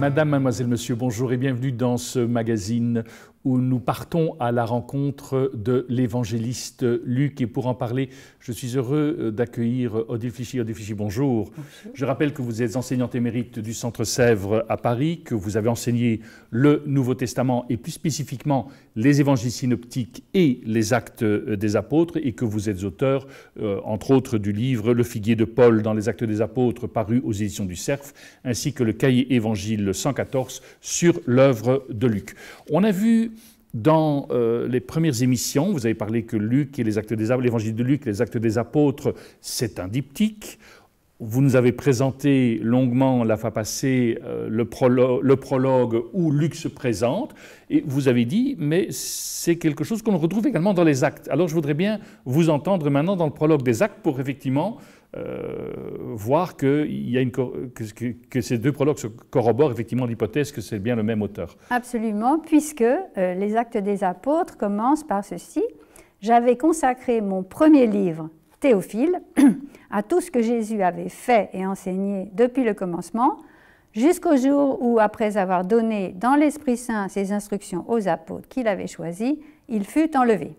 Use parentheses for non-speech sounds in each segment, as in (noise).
Madame, mademoiselle, monsieur, bonjour et bienvenue dans ce magazine où nous partons à la rencontre de l'évangéliste Luc. Et pour en parler, je suis heureux euh, d'accueillir Odile Fichy. Odile Fichy, bonjour. Je rappelle que vous êtes enseignante émérite du Centre Sèvres à Paris, que vous avez enseigné le Nouveau Testament et plus spécifiquement les évangiles synoptiques et les actes euh, des apôtres, et que vous êtes auteur, euh, entre autres, du livre Le figuier de Paul dans les actes des apôtres, paru aux éditions du Cerf, ainsi que le cahier évangile 114 sur l'œuvre de Luc. On a vu dans euh, les premières émissions, vous avez parlé que Luc et les actes des l'évangile de Luc, les actes des apôtres, c'est un diptyque. Vous nous avez présenté longuement la fin passée euh, le, prologue, le prologue où Luc se présente, et vous avez dit, mais c'est quelque chose qu'on retrouve également dans les actes. Alors je voudrais bien vous entendre maintenant dans le prologue des actes pour effectivement euh, voir que, il y a une que, ces deux prologues corroborent effectivement l'hypothèse que c'est bien le même auteur. Absolument, puisque euh, les actes des apôtres commencent par ceci. J'avais consacré mon premier livre, Théophile, (clears throat) à tout ce que Jésus avait fait et enseigné depuis le commencement, jusqu'au jour où, après avoir donné dans l'Esprit Saint ses instructions aux apôtres qu'il avait choisis, il fut enlevé.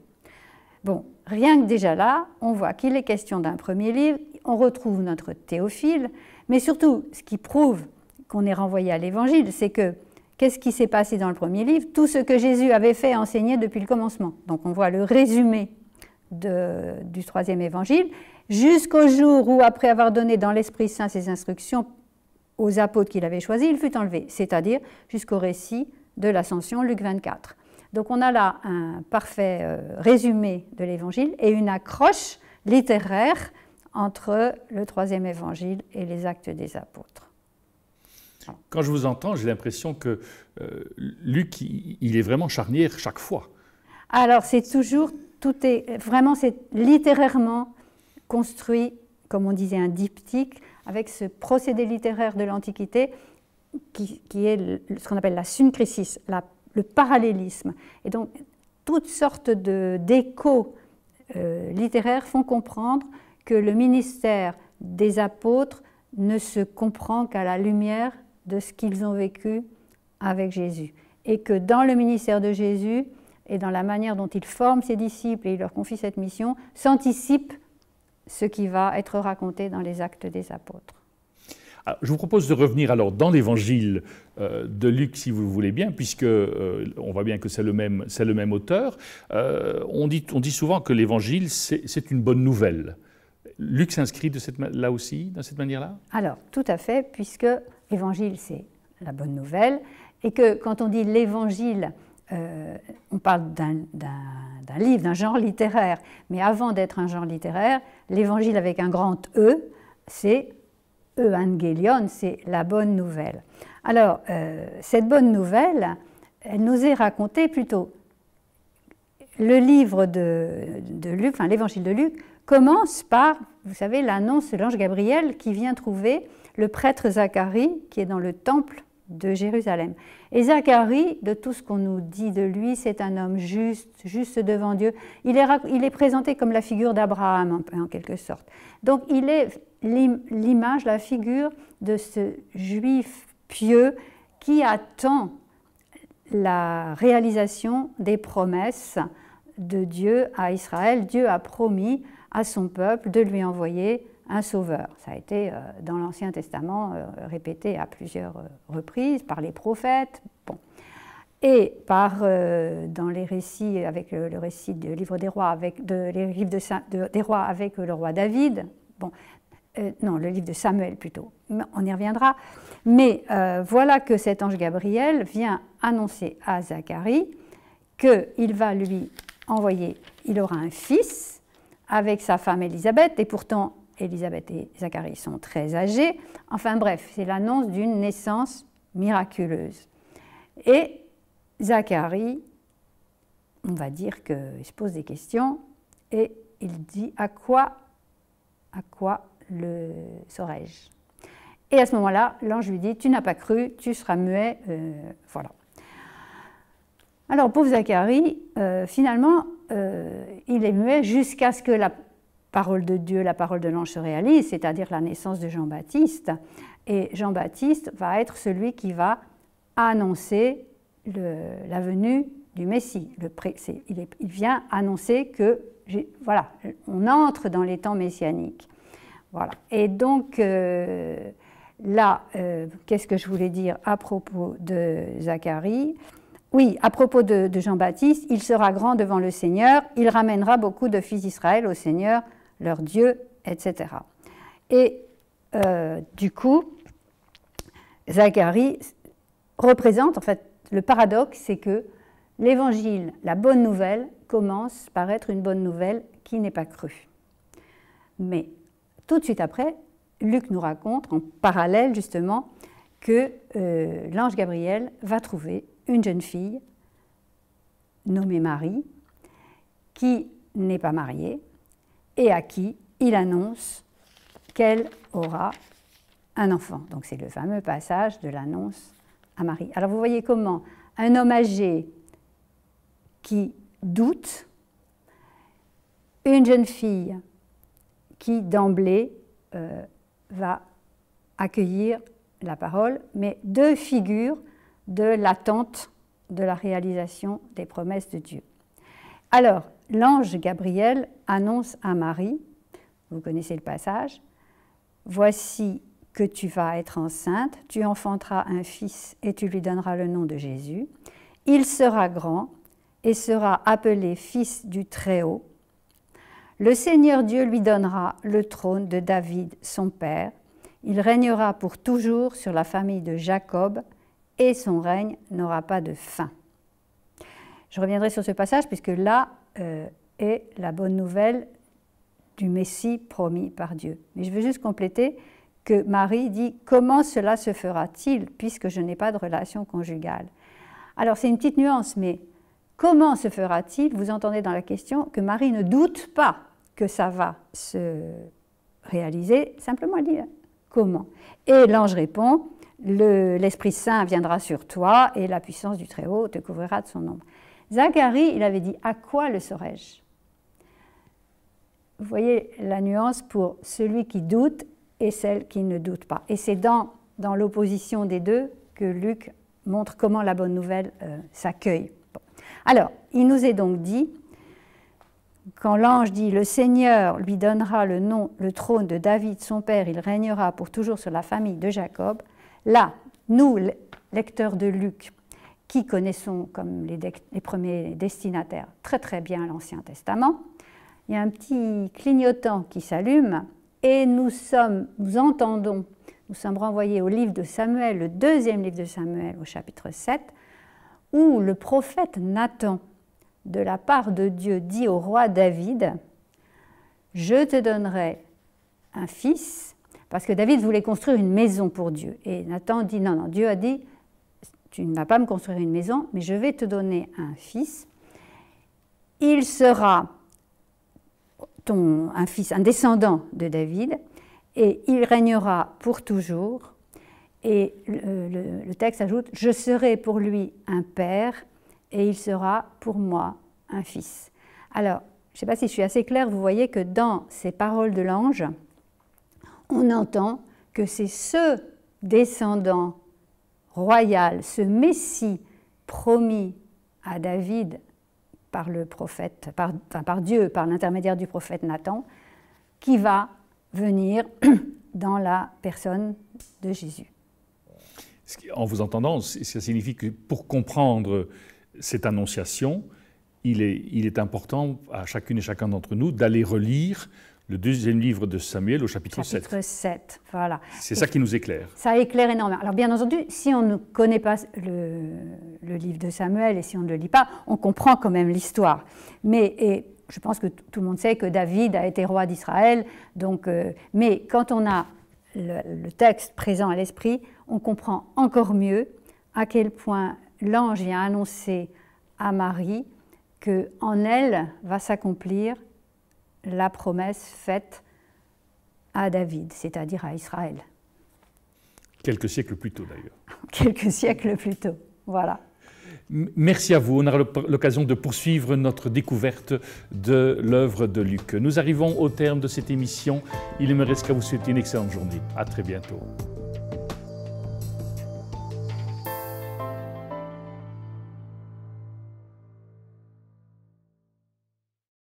Bon, rien que déjà là, on voit qu'il est question d'un premier livre on retrouve notre théophile, mais surtout, ce qui prouve qu'on est renvoyé à l'évangile, c'est que qu'est-ce qui s'est passé dans le premier livre Tout ce que Jésus avait fait et enseigné depuis le commencement. Donc on voit le résumé du troisième évangile, jusqu'au jour où, après avoir donné dans l'Esprit Saint ses instructions aux apôtres qu'il avait choisis, il fut enlevé, c'est-à-dire jusqu'au récit de l'ascension, Luc 24. Donc on a là un parfait euh, résumé de l'évangile et une accroche littéraire entre le troisième évangile et les actes des apôtres. Quand je vous entends, j'ai l'impression que euh, Luc, il, est vraiment charnière chaque fois. Alors, c'est toujours, tout est, vraiment, c'est littérairement construit, comme on disait, un diptyque, avec ce procédé littéraire de l'Antiquité, qui, qui, est ce qu'on appelle la syncrisis le parallélisme. Et donc, toutes sortes d'échos euh, littéraires font comprendre que le ministère des apôtres ne se comprend qu'à la lumière de ce qu'ils ont vécu avec Jésus. Et que dans le ministère de Jésus et dans la manière dont il forme ses disciples et il leur confie cette mission, s'anticipe ce qui va être raconté dans les actes des apôtres. Ah, je vous propose de revenir alors dans l'évangile euh, de Luc, si vous voulez bien, puisque euh, on voit bien que c'est le même, c'est le même auteur. Euh, on dit souvent que l'évangile, c'est une bonne nouvelle. Luc s'inscrit là aussi, dans cette manière-là Alors, tout à fait, puisque l'Évangile, c'est la bonne nouvelle, et que quand on dit l'évangile, euh, on parle d'un livre, d'un genre littéraire, mais avant d'être un genre littéraire, l'évangile avec un grand E, c'est Evangelion, c'est la bonne nouvelle. Alors, euh, cette bonne nouvelle, elle nous est racontée plutôt. Le livre de, de Luc, enfin l'évangile de Luc, commence par, vous savez, l'annonce de l'ange Gabriel qui vient trouver le prêtre Zacharie qui est dans le temple de Jérusalem. Et Zacharie, de tout ce qu'on nous dit de lui, c'est un homme juste, juste devant Dieu. Il est, présenté comme la figure d'Abraham, en quelque sorte. Donc il est l'image, la figure de ce juif pieux qui attend la réalisation des promesses de Dieu à Israël. Dieu a promis à son peuple de lui envoyer un sauveur. Ça a été euh, dans l'Ancien Testament euh, répété à plusieurs euh, reprises par les prophètes. Bon. Et par, dans les récits, avec le, récit du livre des rois, avec les livres des rois avec le roi David, bon, non, le livre de Samuel plutôt, on y reviendra. Mais voilà que cet ange Gabriel vient annoncer à Zacharie qu'il va lui envoyer, il aura un fils, avec sa femme Élisabeth, et pourtant Élisabeth et Zacharie sont très âgés. Enfin bref, c'est l'annonce d'une naissance miraculeuse. Et Zacharie, on va dire qu'il se pose des questions et il dit à quoi, à quoi le saurais-je Et à ce moment-là, l'ange lui dit, tu n'as pas cru, tu seras muet, euh, voilà. Alors pauvre Zacharie, euh, finalement, euh, il est muet jusqu'à ce que la parole de Dieu, la parole de l'ange se réalise, c'est-à-dire la naissance de Jean-Baptiste. Et Jean-Baptiste va être celui qui va annoncer la venue du Messie. Le il, vient annoncer que, voilà, on entre dans les temps messianiques. Voilà. Et donc, euh, là, qu'est-ce que je voulais dire à propos de Zacharie oui, à propos de, Jean-Baptiste, il sera grand devant le Seigneur, il ramènera beaucoup de fils d'Israël au Seigneur, leur Dieu, etc. Et euh, du coup, Zacharie représente, en fait, le paradoxe, c'est que l'évangile, la bonne nouvelle, commence par être une bonne nouvelle qui n'est pas crue. Mais tout de suite après, Luc nous raconte, en parallèle justement, que euh, l'ange Gabriel va trouver une jeune fille nommée Marie qui n'est pas mariée et à qui il annonce qu'elle aura un enfant. Donc c'est le fameux passage de l'annonce à Marie. Alors vous voyez comment un homme âgé qui doute, une jeune fille qui d'emblée euh, va accueillir la parole, mais deux figures de l'attente de la réalisation des promesses de Dieu. Alors, l'ange Gabriel annonce à Marie, vous connaissez le passage, Voici que tu vas être enceinte, tu enfanteras un fils et tu lui donneras le nom de Jésus. Il sera grand et sera appelé fils du Très-Haut. Le Seigneur Dieu lui donnera le trône de David, son père. Il régnera pour toujours sur la famille de Jacob et son règne n'aura pas de fin. Je reviendrai sur ce passage puisque là euh, est la bonne nouvelle du Messie promis par Dieu. Mais je veux juste compléter que Marie dit comment cela se fera-t-il puisque je n'ai pas de relation conjugale. Alors c'est une petite nuance, mais comment se fera-t-il Vous entendez dans la question que Marie ne doute pas que ça va se réaliser, simplement dire comment. Et l'ange répond, l'Esprit Saint viendra sur toi et la puissance du Très-Haut te couvrira de son ombre. Zacharie, il avait dit, à quoi le saurais-je Vous voyez la nuance pour celui qui doute et celle qui ne doute pas. Et c'est dans, l'opposition des deux que Luc montre comment la bonne nouvelle euh, s'accueille. Alors, il nous est donc dit, quand l'ange dit Le Seigneur lui donnera le nom, le trône de David, son père, il régnera pour toujours sur la famille de Jacob, Là, nous, lecteurs de Luc, qui connaissons comme les, premiers destinataires très très bien l'Ancien Testament, il y a un petit clignotant qui s'allume et nous sommes, nous entendons, nous sommes renvoyés au livre de Samuel, le deuxième livre de Samuel au chapitre 7, où le prophète Nathan, de la part de Dieu, dit au roi David, Je te donnerai un fils parce que David voulait construire une maison pour Dieu. Et Nathan dit, non, non, Dieu a dit, tu ne vas pas me construire une maison, mais je vais te donner un fils. Il sera ton, un fils, un descendant de David, et il régnera pour toujours. Et le, texte ajoute, je serai pour lui un père, et il sera pour moi un fils. Alors, je ne sais pas si je suis assez claire, vous voyez que dans ces paroles de l'ange, on entend que c'est ce descendant royal, ce Messie promis à David par le prophète, par, Dieu, par l'intermédiaire du prophète Nathan, qui va venir (clears throat) dans la personne de Jésus. En vous entendant, ça signifie que pour comprendre cette annonciation, il est important à chacune et chacun d'entre nous d'aller relire le deuxième livre de Samuel au chapitre, chapitre 7. 7 voilà. C'est ça qui nous éclaire. Ça éclaire énormément. Alors bien entendu, si on ne connaît pas le, livre de Samuel et si on ne le lit pas, on comprend quand même l'histoire. Mais et je pense que tout le monde sait que David a été roi d'Israël. Donc, euh, mais quand on a le, le texte présent à l'esprit, on comprend encore mieux à quel point l'ange vient annoncer à Marie que en elle va s'accomplir la promesse faite à David, c'est-à-dire à Israël. Quelques siècles plus tôt d'ailleurs. (laughs) Quelques siècles plus tôt, voilà. Merci à vous. On aura l'occasion de poursuivre notre découverte de l'œuvre de Luc. Nous arrivons au terme de cette émission. Il me reste qu'à vous souhaiter une excellente journée. À très bientôt.